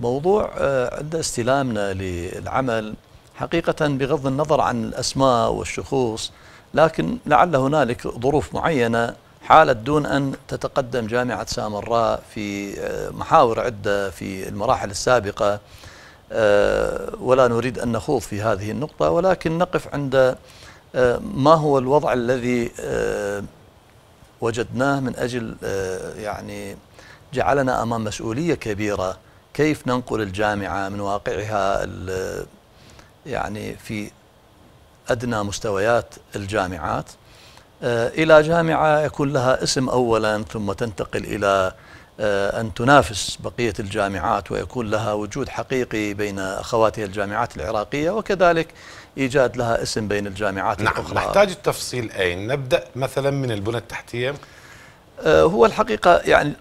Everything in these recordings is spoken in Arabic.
موضوع آه، عند استلامنا للعمل حقيقة بغض النظر عن الأسماء والشخوص لكن لعل هنالك ظروف معينة حالت دون أن تتقدم جامعة سامراء في آه، محاور عدة في المراحل السابقة آه، ولا نريد أن نخوض في هذه النقطة ولكن نقف عند ما هو الوضع الذي وجدناه من أجل يعني جعلنا أمام مسؤولية كبيرة كيف ننقل الجامعة من واقعها يعني في أدنى مستويات الجامعات آه، إلى جامعة يكون لها اسم أولا ثم تنتقل إلى آه، أن تنافس بقية الجامعات ويكون لها وجود حقيقي بين أخواتها الجامعات العراقية وكذلك إيجاد لها اسم بين الجامعات نعم الأخرى نحتاج التفصيل أين نبدأ مثلا من البنى التحتية آه، هو الحقيقة يعني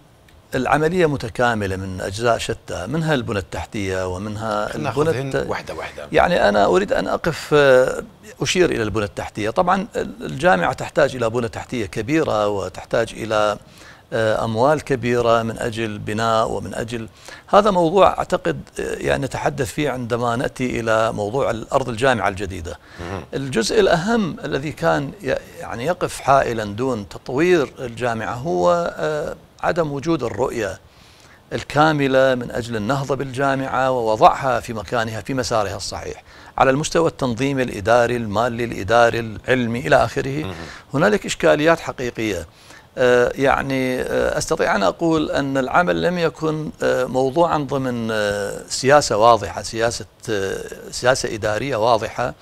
العملية متكاملة من أجزاء شتى منها البنى التحتية ومنها البنى الت... واحدة واحدة يعني أنا أريد أن أقف آه، أشير إلى البنى التحتية طبعا الجامعة تحتاج إلى بنى تحتية كبيرة وتحتاج إلى آه، أموال كبيرة من أجل بناء ومن أجل هذا موضوع أعتقد آه، يعني نتحدث فيه عندما نأتي إلى موضوع الأرض الجامعة الجديدة الجزء الأهم الذي كان يعني يقف حائلا دون تطوير الجامعة هو عدم وجود الرؤية الكاملة من أجل النهضة بالجامعة ووضعها في مكانها في مسارها الصحيح على المستوى التنظيمي الإداري المالي الإداري العلمي إلى آخره هنالك إشكاليات حقيقية آه، يعني آه، استطيع ان اقول ان العمل لم يكن آه، موضوعا ضمن سياسه واضحه، سياسه سياسه اداريه واضحه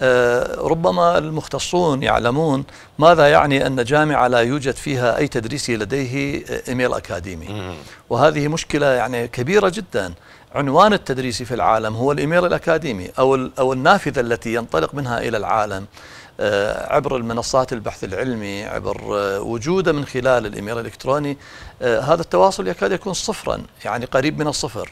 آه، ربما المختصون يعلمون ماذا يعني أن جامعة لا يوجد فيها أي تدريسي لديه إيميل أكاديمي وهذه مشكلة يعني كبيرة جدا عنوان التدريس في العالم هو الإيميل الأكاديمي أو, أو النافذة التي ينطلق منها إلى العالم آه، عبر المنصات البحث العلمي عبر آه، وجوده من خلال الإيميل الإلكتروني هذا التواصل يكاد يكون صفرا يعني قريب من الصفر